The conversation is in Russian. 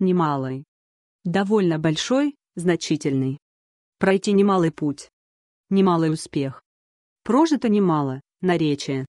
немалый. Довольно большой, значительный. Пройти немалый путь. Немалый успех. Прожито немало, наречие.